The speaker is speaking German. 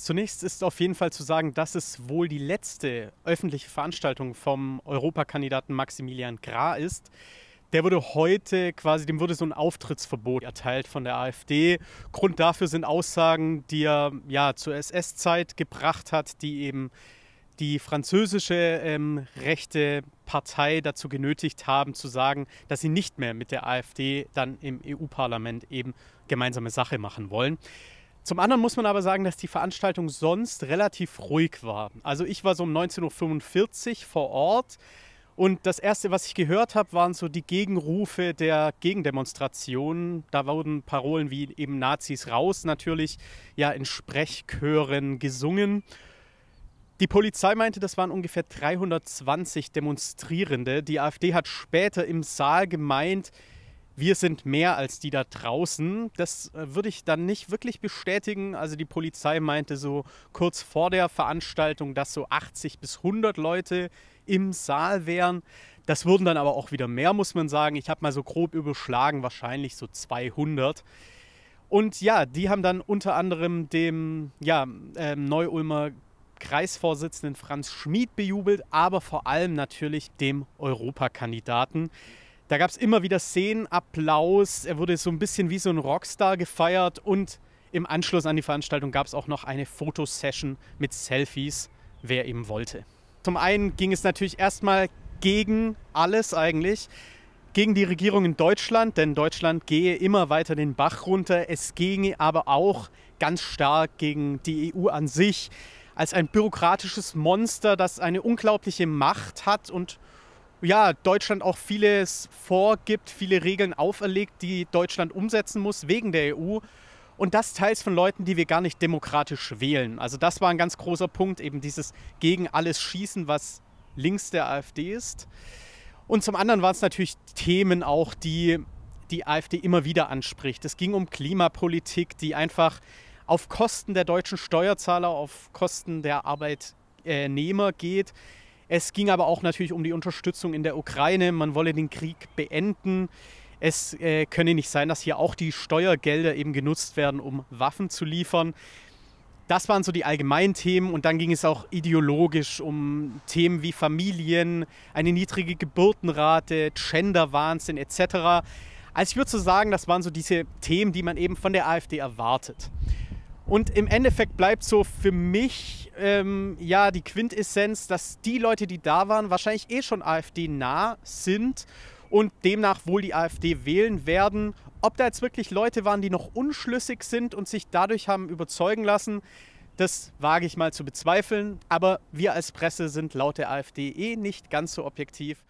Zunächst ist auf jeden Fall zu sagen, dass es wohl die letzte öffentliche Veranstaltung vom Europakandidaten Maximilian Gra ist. Der wurde heute quasi, dem wurde so ein Auftrittsverbot erteilt von der AfD. Grund dafür sind Aussagen, die er ja zur SS-Zeit gebracht hat, die eben die französische ähm, rechte Partei dazu genötigt haben, zu sagen, dass sie nicht mehr mit der AfD dann im EU-Parlament eben gemeinsame Sache machen wollen. Zum anderen muss man aber sagen, dass die Veranstaltung sonst relativ ruhig war. Also ich war so um 19.45 Uhr vor Ort und das Erste, was ich gehört habe, waren so die Gegenrufe der Gegendemonstrationen. Da wurden Parolen wie eben Nazis raus natürlich ja in Sprechchören gesungen. Die Polizei meinte, das waren ungefähr 320 Demonstrierende. Die AfD hat später im Saal gemeint, wir sind mehr als die da draußen. Das äh, würde ich dann nicht wirklich bestätigen. Also die Polizei meinte so kurz vor der Veranstaltung, dass so 80 bis 100 Leute im Saal wären. Das wurden dann aber auch wieder mehr, muss man sagen. Ich habe mal so grob überschlagen, wahrscheinlich so 200. Und ja, die haben dann unter anderem dem ja, ähm, Neu-Ulmer Kreisvorsitzenden Franz Schmid bejubelt, aber vor allem natürlich dem Europakandidaten. Da gab es immer wieder Szenen, Applaus. Er wurde so ein bisschen wie so ein Rockstar gefeiert. Und im Anschluss an die Veranstaltung gab es auch noch eine Fotosession mit Selfies, wer eben wollte. Zum einen ging es natürlich erstmal gegen alles eigentlich. Gegen die Regierung in Deutschland, denn Deutschland gehe immer weiter den Bach runter. Es ginge aber auch ganz stark gegen die EU an sich als ein bürokratisches Monster, das eine unglaubliche Macht hat und ja, Deutschland auch vieles vorgibt, viele Regeln auferlegt, die Deutschland umsetzen muss wegen der EU. Und das teils von Leuten, die wir gar nicht demokratisch wählen. Also das war ein ganz großer Punkt, eben dieses gegen alles Schießen, was links der AfD ist. Und zum anderen waren es natürlich Themen auch, die die AfD immer wieder anspricht. Es ging um Klimapolitik, die einfach auf Kosten der deutschen Steuerzahler, auf Kosten der Arbeitnehmer geht es ging aber auch natürlich um die Unterstützung in der Ukraine. Man wolle den Krieg beenden. Es äh, könne nicht sein, dass hier auch die Steuergelder eben genutzt werden, um Waffen zu liefern. Das waren so die allgemeinen Themen und dann ging es auch ideologisch um Themen wie Familien, eine niedrige Geburtenrate, Genderwahnsinn etc. Also ich würde so sagen, das waren so diese Themen, die man eben von der AfD erwartet. Und im Endeffekt bleibt so für mich ähm, ja die Quintessenz, dass die Leute, die da waren, wahrscheinlich eh schon AfD-nah sind und demnach wohl die AfD wählen werden. Ob da jetzt wirklich Leute waren, die noch unschlüssig sind und sich dadurch haben überzeugen lassen, das wage ich mal zu bezweifeln. Aber wir als Presse sind laut der AfD eh nicht ganz so objektiv.